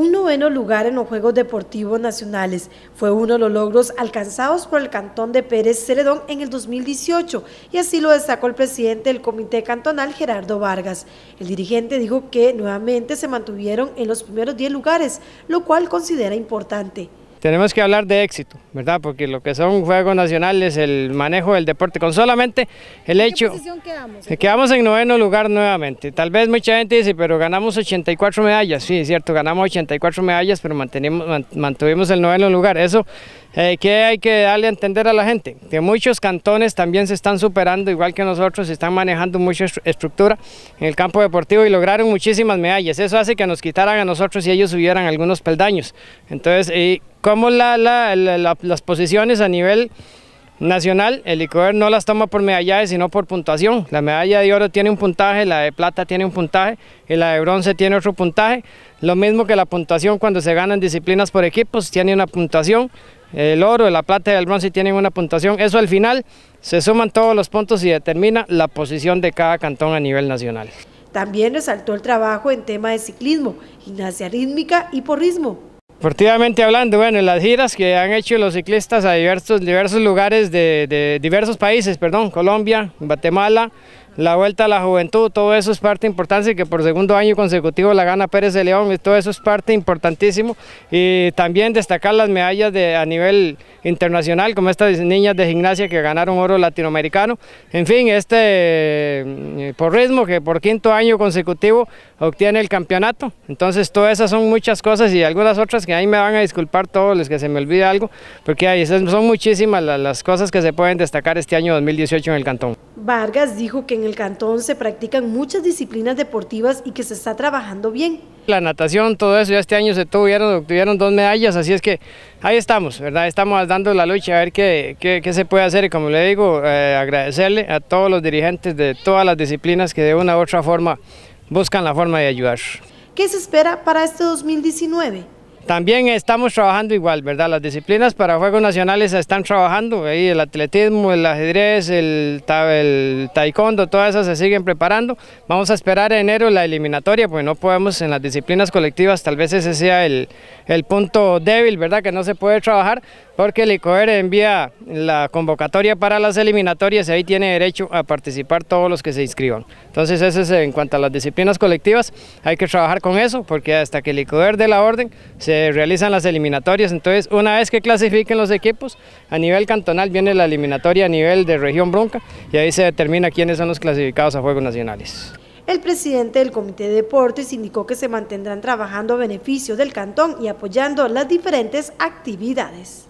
Un noveno lugar en los Juegos Deportivos Nacionales fue uno de los logros alcanzados por el Cantón de Pérez Celedón en el 2018 y así lo destacó el presidente del Comité Cantonal Gerardo Vargas. El dirigente dijo que nuevamente se mantuvieron en los primeros 10 lugares, lo cual considera importante. Tenemos que hablar de éxito, ¿verdad? Porque lo que son Juegos Nacionales, el manejo del deporte, con solamente el hecho... ¿En quedamos? en noveno lugar nuevamente. Tal vez mucha gente dice, pero ganamos 84 medallas. Sí, es cierto, ganamos 84 medallas, pero mantenimos, mantuvimos el noveno lugar. Eso eh, que hay que darle a entender a la gente, que muchos cantones también se están superando, igual que nosotros, se están manejando mucha estructura en el campo deportivo y lograron muchísimas medallas. Eso hace que nos quitaran a nosotros y ellos subieran algunos peldaños. Entonces, eh, como las posiciones a nivel nacional, el licor no las toma por medallas sino por puntuación. La medalla de oro tiene un puntaje, la de plata tiene un puntaje y la de bronce tiene otro puntaje. Lo mismo que la puntuación cuando se ganan disciplinas por equipos, tiene una puntuación. El oro, la plata y el bronce tienen una puntuación. Eso al final se suman todos los puntos y determina la posición de cada cantón a nivel nacional. También resaltó el trabajo en tema de ciclismo, gimnasia rítmica y porrismo. Deportivamente hablando, bueno, las giras que han hecho los ciclistas a diversos, diversos lugares de, diversos países, perdón, Colombia, Guatemala, la Vuelta a la Juventud, todo eso es parte importante que por segundo año consecutivo la gana Pérez de León, todo eso es parte importantísimo y también destacar las medallas de, a nivel internacional, como estas niñas de gimnasia que ganaron oro latinoamericano. En fin, este eh, por ritmo que por quinto año consecutivo obtiene el campeonato. Entonces, todas esas son muchas cosas y algunas otras que ahí me van a disculpar todos los que se me olvide algo, porque ahí son muchísimas las cosas que se pueden destacar este año 2018 en el cantón. Vargas dijo que en el cantón se practican muchas disciplinas deportivas y que se está trabajando bien. La natación, todo eso, ya este año se tuvieron, obtuvieron dos medallas, así es que ahí estamos, ¿verdad? Estamos dando la lucha a ver qué, qué, qué se puede hacer y como le digo, eh, agradecerle a todos los dirigentes de todas las disciplinas que de una u otra forma buscan la forma de ayudar. ¿Qué se espera para este 2019? También estamos trabajando igual, ¿verdad? Las disciplinas para Juegos Nacionales están trabajando, ahí el atletismo, el ajedrez, el, taekwondo, todas esas se siguen preparando. Vamos a esperar enero la eliminatoria, porque no podemos en las disciplinas colectivas, tal vez ese sea el, el punto débil, ¿verdad? Que no se puede trabajar, porque ICOER envía la convocatoria para las eliminatorias y ahí tiene derecho a participar todos los que se inscriban. Entonces eso es en cuanto a las disciplinas colectivas, hay que trabajar con eso porque hasta que el ICOER dé la orden se realizan las eliminatorias, entonces una vez que clasifiquen los equipos a nivel cantonal viene la eliminatoria a nivel de región bronca y ahí se determina quiénes son los clasificados a Juegos Nacionales. El presidente del Comité de Deportes indicó que se mantendrán trabajando a beneficio del cantón y apoyando las diferentes actividades.